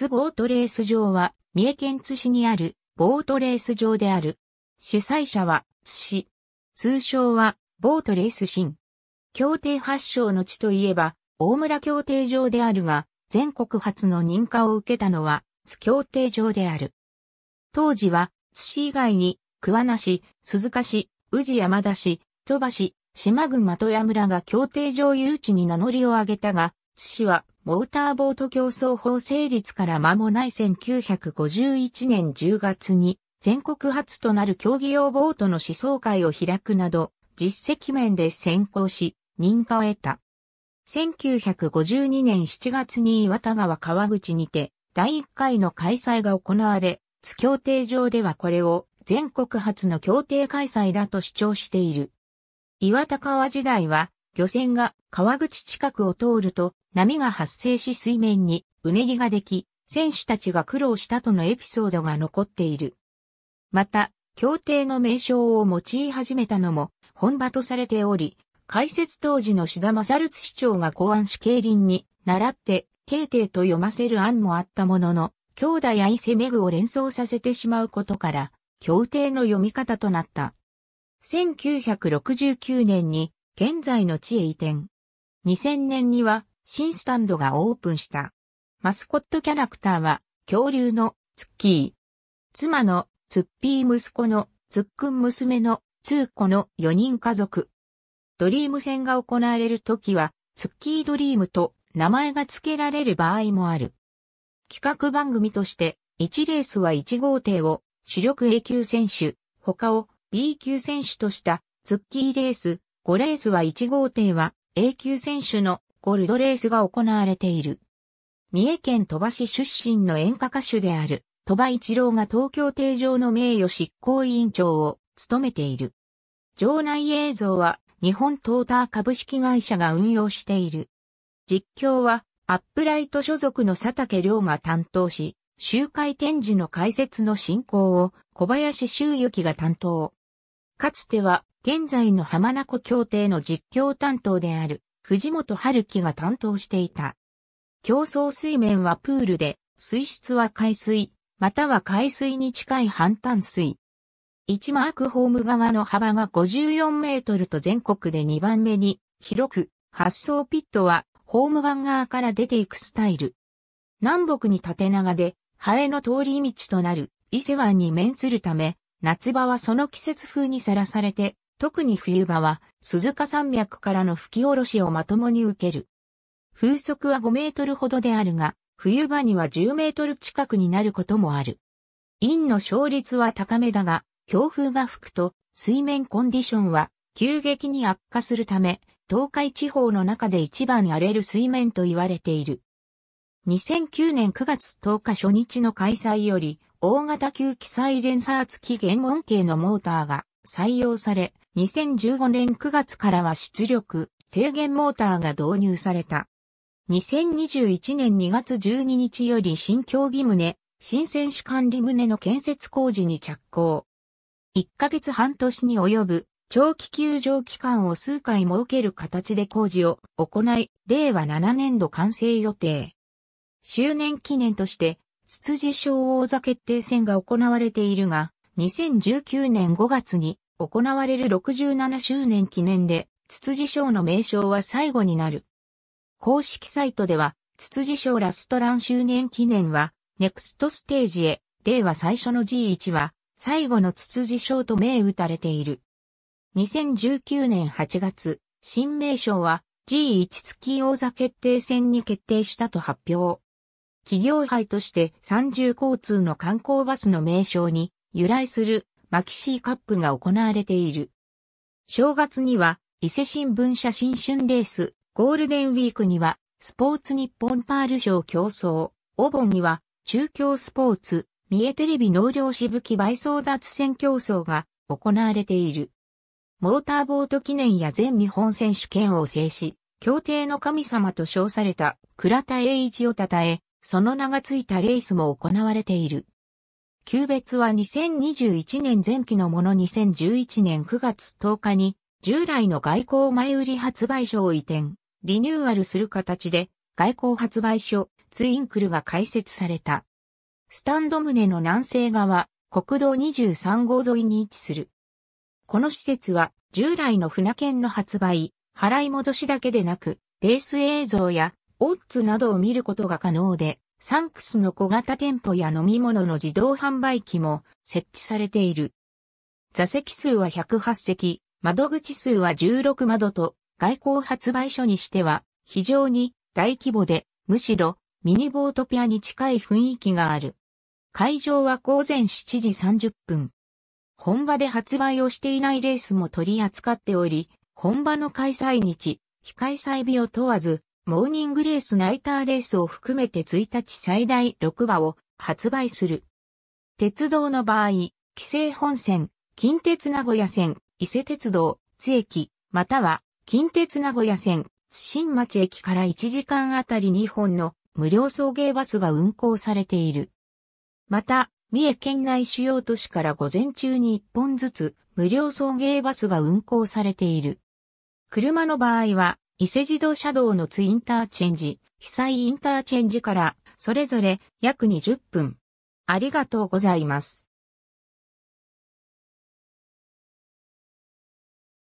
津ボートレース場は、三重県津市にあるボートレース場である。主催者は津市。通称は、ボートレース新。協定発祥の地といえば、大村協定場であるが、全国初の認可を受けたのは、津協定場である。当時は、津市以外に、桑名市、鈴鹿市、宇治山田市、鳥羽市、島群的戸屋村が協定場誘致に名乗りを上げたが、津市はモーターボート競争法成立から間もない1951年10月に全国初となる競技用ボートの試想会を開くなど、実績面で先行し、認可を得た。1952年7月に岩田川川口にて、第1回の開催が行われ、津協定上ではこれを全国初の協定開催だと主張している。岩田川時代は、漁船が川口近くを通ると波が発生し水面にうねりができ、選手たちが苦労したとのエピソードが残っている。また、協定の名称を用い始めたのも本場とされており、開設当時の志田正律市長が公安市競輪に習って、慶帝と読ませる案もあったものの、兄弟愛せめぐを連想させてしまうことから、協定の読み方となった。1969年に現在の地へ移転。2000年には新スタンドがオープンした。マスコットキャラクターは恐竜のツッキー。妻のツッピー息子のツックン娘のー子の4人家族。ドリーム戦が行われる時はツッキードリームと名前が付けられる場合もある。企画番組として1レースは1号艇を主力 A 級選手、他を B 級選手としたツッキーレース、5レースは1号艇は A 級選手のゴールドレースが行われている。三重県鳥羽市出身の演歌歌手である鳥羽一郎が東京艇場の名誉執行委員長を務めている。場内映像は日本トーター株式会社が運用している。実況はアップライト所属の佐竹亮が担当し、集会展示の解説の進行を小林修行が担当。かつては現在の浜名湖協定の実況担当である藤本春樹が担当していた。競争水面はプールで、水質は海水、または海水に近い反淡水。一マークホーム側の幅が54メートルと全国で2番目に広く、発送ピットはホーム側から出ていくスタイル。南北に縦長で、ハエの通り道となる伊勢湾に面するため、夏場はその季節風にさらされて特に冬場は、鈴鹿山脈からの吹き下ろしをまともに受ける。風速は5メートルほどであるが、冬場には10メートル近くになることもある。陰の勝率は高めだが、強風が吹くと水面コンディションは急激に悪化するため、東海地方の中で一番荒れる水面と言われている。2009年9月10日初日の開催より、大型級レ載連鎖付き原音系のモーターが採用され、2015年9月からは出力低減モーターが導入された。2021年2月12日より新競技棟、新選手管理棟の建設工事に着工。1ヶ月半年に及ぶ長期休場期間を数回設ける形で工事を行い、令和7年度完成予定。周年記念として、筒子賞王座決定戦が行われているが、2019年5月に行われる67周年記念で、ツツジ賞の名称は最後になる。公式サイトでは、ツツジ賞ラストラン周年記念は、ネクストステージへ、令和最初の G1 は、最後のツツジ賞と銘打たれている。2019年8月、新名称は G1 月王座決定戦に決定したと発表。企業杯として三重交通の観光バスの名称に由来するマキシーカップが行われている。正月には伊勢新聞社新春レース、ゴールデンウィークにはスポーツ日本パール賞競争、お盆には中京スポーツ、三重テレビ農業しぶき倍争奪戦競争が行われている。モーターボート記念や全日本選手権を制し、協定の神様と称された倉田栄一を称え、その名がついたレースも行われている。旧別は2021年前期のもの2011年9月10日に従来の外交前売り発売所を移転、リニューアルする形で外交発売所ツインクルが開設された。スタンド棟の南西側、国道23号沿いに位置する。この施設は従来の船券の発売、払い戻しだけでなく、レース映像やオッズなどを見ることが可能で、サンクスの小型店舗や飲み物の自動販売機も設置されている。座席数は108席、窓口数は16窓と、外交発売所にしては非常に大規模で、むしろミニボートピアに近い雰囲気がある。会場は午前7時30分。本場で発売をしていないレースも取り扱っており、本場の開催日、非開催日を問わず、モーニングレースナイターレースを含めて1日最大6話を発売する。鉄道の場合、規制本線、近鉄名古屋線、伊勢鉄道、津駅、または近鉄名古屋線、津新町駅から1時間あたり2本の無料送迎バスが運行されている。また、三重県内主要都市から午前中に1本ずつ無料送迎バスが運行されている。車の場合は伊勢自動車道の津インターチェンジ、被災インターチェンジから、それぞれ約20分。ありがとうございます。